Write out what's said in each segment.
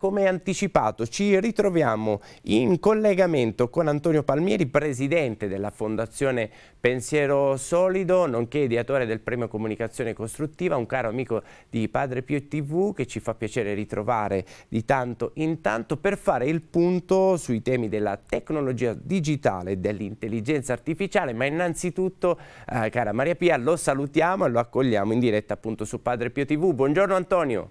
Come anticipato ci ritroviamo in collegamento con Antonio Palmieri, presidente della Fondazione Pensiero Solido, nonché ideatore del premio Comunicazione Costruttiva, un caro amico di Padre Pio TV che ci fa piacere ritrovare di tanto in tanto per fare il punto sui temi della tecnologia digitale e dell'intelligenza artificiale, ma innanzitutto eh, cara Maria Pia lo salutiamo e lo accogliamo in diretta appunto su Padre Pio TV. Buongiorno Antonio.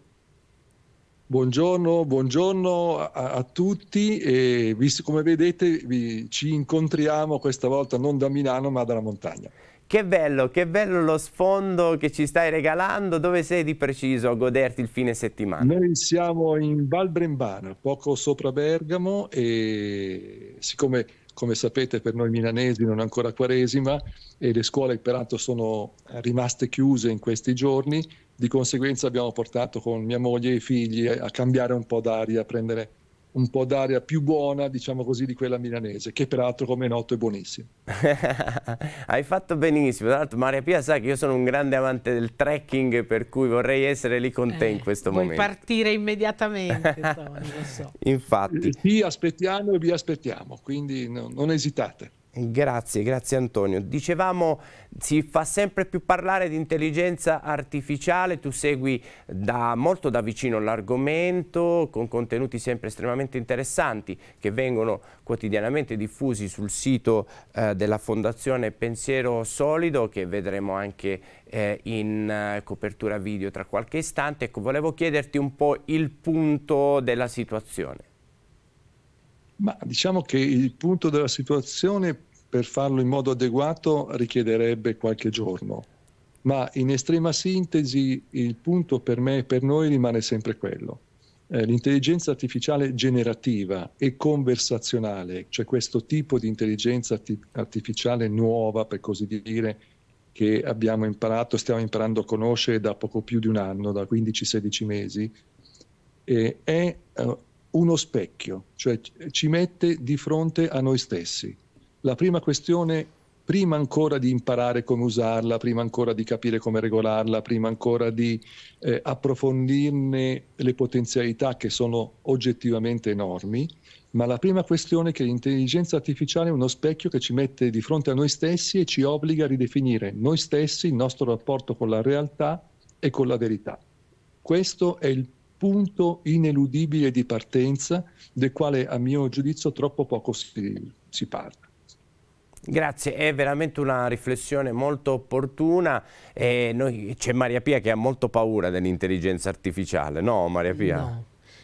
Buongiorno, buongiorno a, a, tutti e visto come vedete vi, ci incontriamo questa volta non da Milano ma dalla montagna. Che bello, che bello lo sfondo che ci stai regalando, dove sei di preciso a goderti il fine settimana? Noi siamo in Val Brembana, poco sopra Bergamo e siccome come sapete per noi milanesi non è ancora quaresima e le scuole peraltro sono rimaste chiuse in questi giorni, di conseguenza abbiamo portato con mia moglie e i figli a cambiare un po' d'aria, a prendere un po' d'aria più buona, diciamo così, di quella milanese, che peraltro come è noto è buonissima. Hai fatto benissimo, tra l'altro Maria Pia sa che io sono un grande amante del trekking, per cui vorrei essere lì con te eh, in questo vuoi momento. Vuoi partire immediatamente, Tony, lo so. Infatti. Vi eh, aspettiamo e vi aspettiamo, quindi non, non esitate. Grazie, grazie Antonio. Dicevamo si fa sempre più parlare di intelligenza artificiale, tu segui da, molto da vicino l'argomento con contenuti sempre estremamente interessanti che vengono quotidianamente diffusi sul sito eh, della Fondazione Pensiero Solido che vedremo anche eh, in eh, copertura video tra qualche istante. Ecco, volevo chiederti un po' il punto della situazione. Ma diciamo che il punto della situazione per farlo in modo adeguato richiederebbe qualche giorno. Ma in estrema sintesi il punto per me e per noi rimane sempre quello. Eh, l'intelligenza artificiale generativa e conversazionale, cioè questo tipo di intelligenza arti- artificiale nuova, per così dire, che abbiamo imparato, stiamo imparando a conoscere da poco più di un anno, da 15-16 mesi, eh, è eh, uno specchio, cioè ci mette di fronte a noi stessi la prima questione, prima ancora di imparare come usarla, prima ancora di capire come regolarla, prima ancora di eh, approfondirne le potenzialità che sono oggettivamente enormi, ma la prima questione è che l'intelligenza artificiale è uno specchio che ci mette di fronte a noi stessi e ci obbliga a ridefinire noi stessi, il nostro rapporto con la realtà e con la verità. Questo è il punto ineludibile di partenza del quale a mio giudizio troppo poco si, si parla. Grazie, è veramente una riflessione molto opportuna. c'è Maria Pia che ha molto paura dell'intelligenza artificiale, no Maria Pia? No.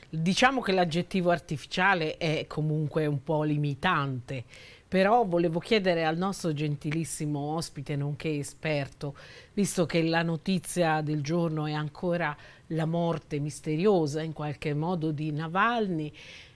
Diciamo che l'aggettivo artificiale è comunque un po' limitante, però volevo chiedere al nostro gentilissimo ospite, nonché esperto, visto che la notizia del giorno è ancora la morte misteriosa in qualche modo di Navalny,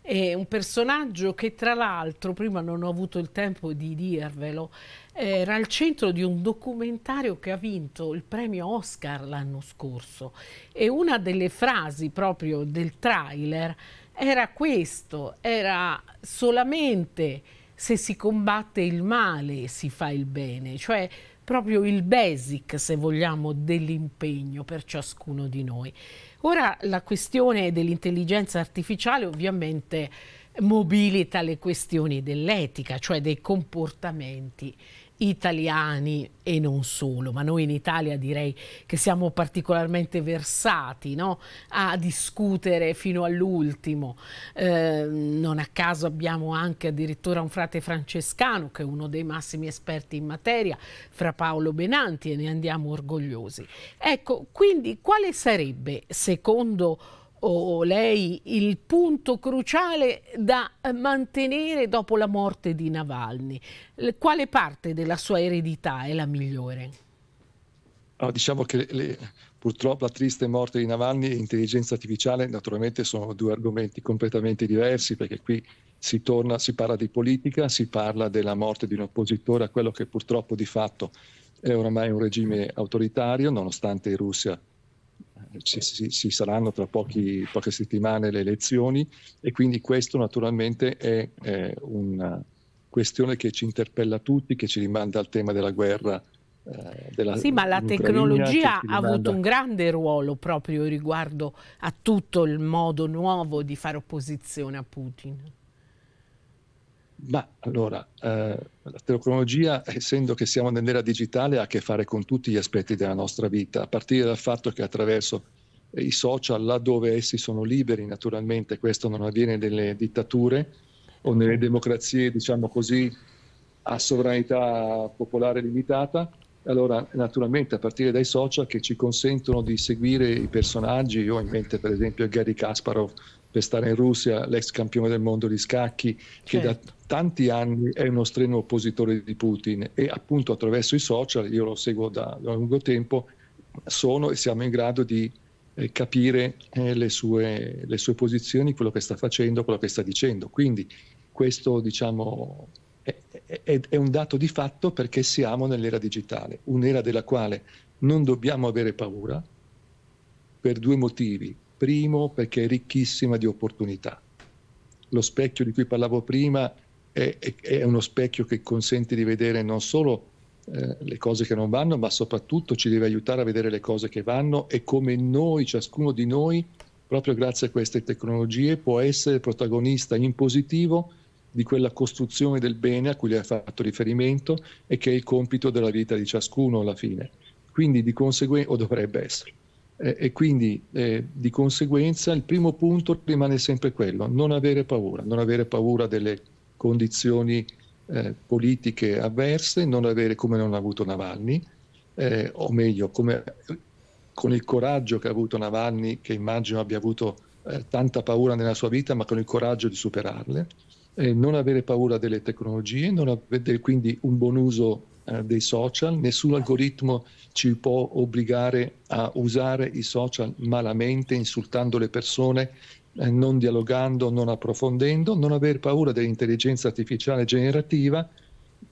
è un personaggio che tra l'altro, prima non ho avuto il tempo di dirvelo, era al centro di un documentario che ha vinto il premio Oscar l'anno scorso e una delle frasi proprio del trailer era questo, era solamente se si combatte il male si fa il bene, cioè proprio il basic, se vogliamo, dell'impegno per ciascuno di noi. Ora la questione dell'intelligenza artificiale ovviamente mobilita le questioni dell'etica, cioè dei comportamenti italiani e non solo, ma noi in Italia direi che siamo particolarmente versati no? a discutere fino all'ultimo. Eh, non a caso abbiamo anche addirittura un frate francescano che è uno dei massimi esperti in materia, fra Paolo Benanti, e ne andiamo orgogliosi. Ecco, quindi quale sarebbe, secondo o lei il punto cruciale da eh, mantenere dopo la morte di Navalny? Quale parte della sua eredità è la migliore? No, diciamo che le, purtroppo la triste morte di Navalny e l'intelligenza artificiale naturalmente sono due argomenti completamente diversi perché qui si, torna, si parla di politica, si parla della morte di un oppositore a quello che purtroppo di fatto è oramai un regime autoritario, nonostante in Russia ci, ci saranno tra pochi, poche settimane le elezioni e quindi questo naturalmente è, è una questione che ci interpella tutti, che ci rimanda al tema della guerra eh, della, sì, ma la tecnologia ha avuto un grande ruolo proprio riguardo a tutto il modo nuovo di fare opposizione a Putin. Ma allora, eh, la tecnologia, essendo che siamo nell'era digitale, ha a che fare con tutti gli aspetti della nostra vita, a partire dal fatto che attraverso eh, i social, laddove essi sono liberi, naturalmente questo non avviene nelle dittature o nelle democrazie, diciamo così, a sovranità popolare limitata, allora naturalmente a partire dai social che ci consentono di seguire i personaggi, io ho in mente per esempio Gary Kasparov per stare in Russia, l'ex campione del mondo di scacchi, certo. che da certo tanti anni è uno strenuo oppositore di Putin e appunto attraverso i social, io lo seguo da, da lungo tempo, sono e siamo in grado di eh, capire eh, le, sue, le, sue, posizioni, quello che sta facendo, quello che sta dicendo. Quindi questo diciamo è, è, è un dato di fatto perché siamo nell'era digitale, un'era della quale non dobbiamo avere paura per due motivi. Primo perché è ricchissima di opportunità. Lo specchio di cui parlavo prima è, è uno specchio che consente di vedere non solo eh, le cose che non vanno, ma soprattutto ci deve aiutare a vedere le cose che vanno e come noi, ciascuno di noi, proprio grazie a queste tecnologie, può essere protagonista in positivo di quella costruzione del bene a cui lei ha fatto riferimento e che è il compito della vita di ciascuno alla fine. Quindi di conseguenza, o dovrebbe essere. Eh, e quindi eh, di conseguenza il primo punto rimane sempre quello, non avere paura, non avere paura delle condizioni eh, politiche avverse, non avere come non ha avuto Navalny, eh, o meglio, come, con il coraggio che ha avuto Navalny, che immagino abbia avuto eh, tanta paura nella sua vita, ma con il coraggio di superarle, eh, non avere paura delle tecnologie, non avere quindi un buon uso eh, dei social, nessun algoritmo ci può obbligare a usare i social malamente, insultando le persone, eh, non dialogando, non approfondendo, non aver paura dell'intelligenza artificiale generativa,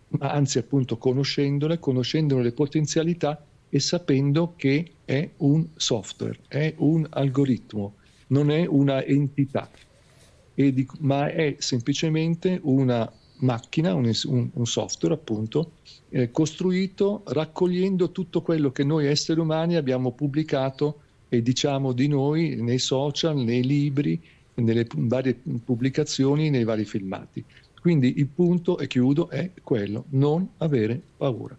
ma anzi appunto conoscendola, conoscendone le potenzialità e sapendo che è un software, è un algoritmo, non è una entità, di, ma è semplicemente una macchina, un, un software appunto, eh, costruito raccogliendo tutto quello che noi esseri umani abbiamo pubblicato e diciamo di noi nei social, nei libri, nelle varie pubblicazioni, nei vari filmati. Quindi il punto, e chiudo, è quello, non avere paura.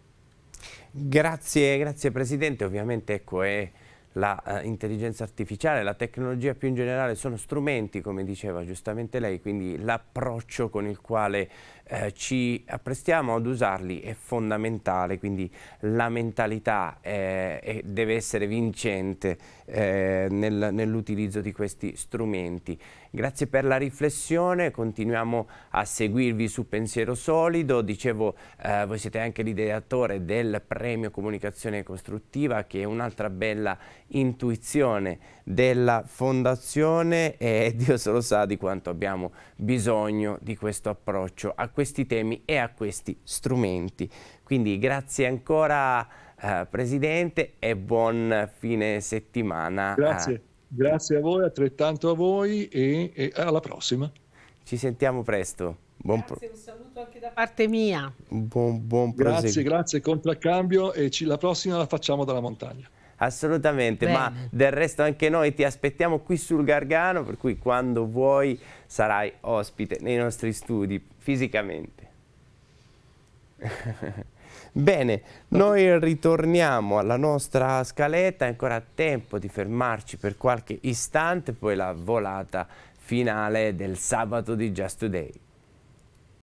Grazie, grazie Presidente, ovviamente ecco è l'intelligenza eh, artificiale, la tecnologia più in generale sono strumenti, come diceva giustamente lei, quindi l'approccio con il quale eh, ci apprestiamo ad usarli è fondamentale, quindi la mentalità eh, deve essere vincente eh, nel, nell'utilizzo di questi strumenti. Grazie per la riflessione, continuiamo a seguirvi su Pensiero Solido, dicevo eh, voi siete anche l'ideatore del premio Comunicazione Costruttiva che è un'altra bella intuizione della Fondazione e Dio solo sa di quanto abbiamo bisogno di questo approccio a questi temi e a questi strumenti. Quindi grazie ancora eh, Presidente e buon fine settimana. Grazie, grazie a voi, altrettanto a voi e, e alla prossima. Ci sentiamo presto. Buon grazie, un saluto anche da parte mia. Buon, buon Grazie, grazie, contraccambio e ci, la prossima la facciamo dalla montagna assolutamente, Bene. ma del resto anche noi ti aspettiamo qui sul Gargano, per cui quando vuoi sarai ospite nei nostri studi fisicamente. Bene, noi ritorniamo alla nostra scaletta, è ancora tempo di fermarci per qualche istante, poi la volata finale del sabato di Just Today.